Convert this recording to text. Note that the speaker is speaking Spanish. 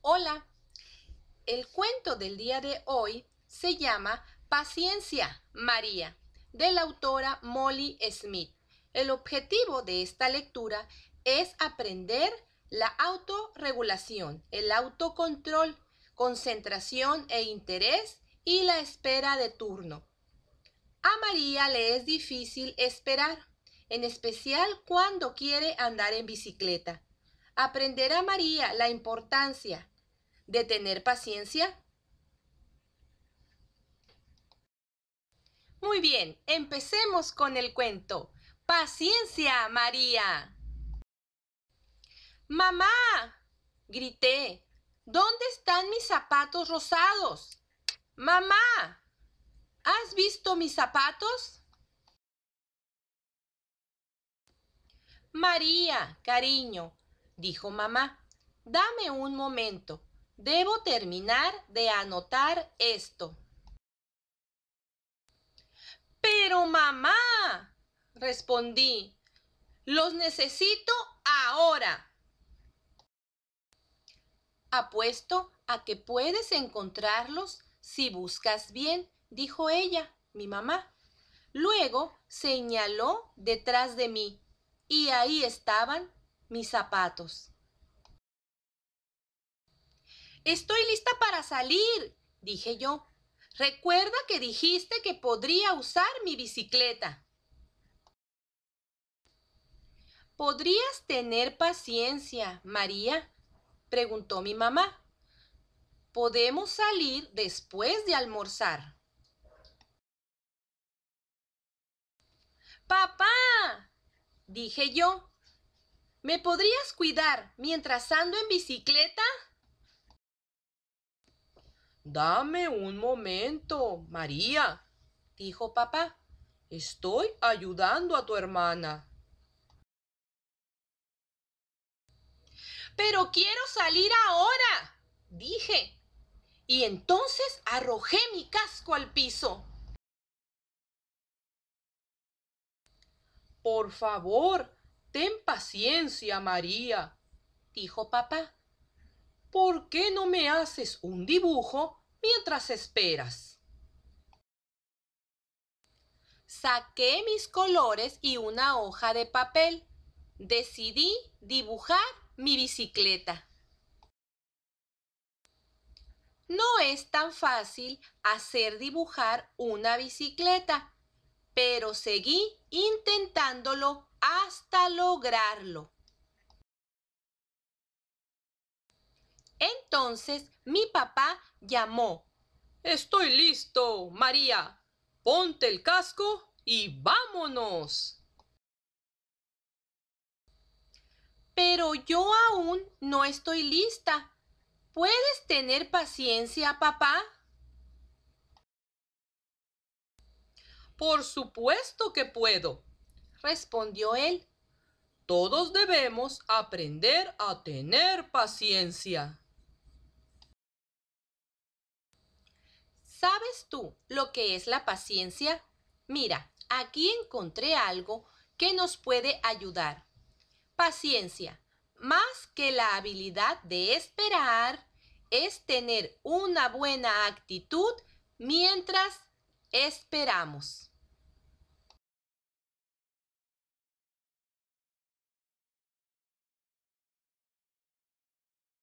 Hola, el cuento del día de hoy se llama Paciencia, María, de la autora Molly Smith. El objetivo de esta lectura es aprender la autorregulación, el autocontrol, concentración e interés y la espera de turno. A María le es difícil esperar, en especial cuando quiere andar en bicicleta. ¿Aprenderá María la importancia de tener paciencia? Muy bien, empecemos con el cuento. Paciencia, María. Mamá, grité, ¿dónde están mis zapatos rosados? Mamá, ¿has visto mis zapatos? María, cariño, dijo mamá, dame un momento. Debo terminar de anotar esto. Pero mamá, respondí, los necesito ahora. Apuesto a que puedes encontrarlos si buscas bien, dijo ella, mi mamá. Luego señaló detrás de mí y ahí estaban mis zapatos. Estoy lista para salir, dije yo. Recuerda que dijiste que podría usar mi bicicleta. ¿Podrías tener paciencia, María? preguntó mi mamá. Podemos salir después de almorzar. ¡Papá! dije yo. ¿Me podrías cuidar mientras ando en bicicleta? Dame un momento, María, dijo papá. Estoy ayudando a tu hermana. Pero quiero salir ahora, dije y entonces arrojé mi casco al piso. Por favor, ten paciencia, María, dijo papá. ¿Por qué no me haces un dibujo mientras esperas? Saqué mis colores y una hoja de papel. Decidí dibujar mi bicicleta. No es tan fácil hacer dibujar una bicicleta, pero seguí intentándolo hasta lograrlo. Entonces mi papá llamó. Estoy listo, María. Ponte el casco y vámonos. Pero yo aún no estoy lista. ¿Puedes tener paciencia, papá? Por supuesto que puedo, respondió él. Todos debemos aprender a tener paciencia. ¿Sabes tú lo que es la paciencia? Mira, aquí encontré algo que nos puede ayudar. Paciencia más que la habilidad de esperar, es tener una buena actitud mientras esperamos.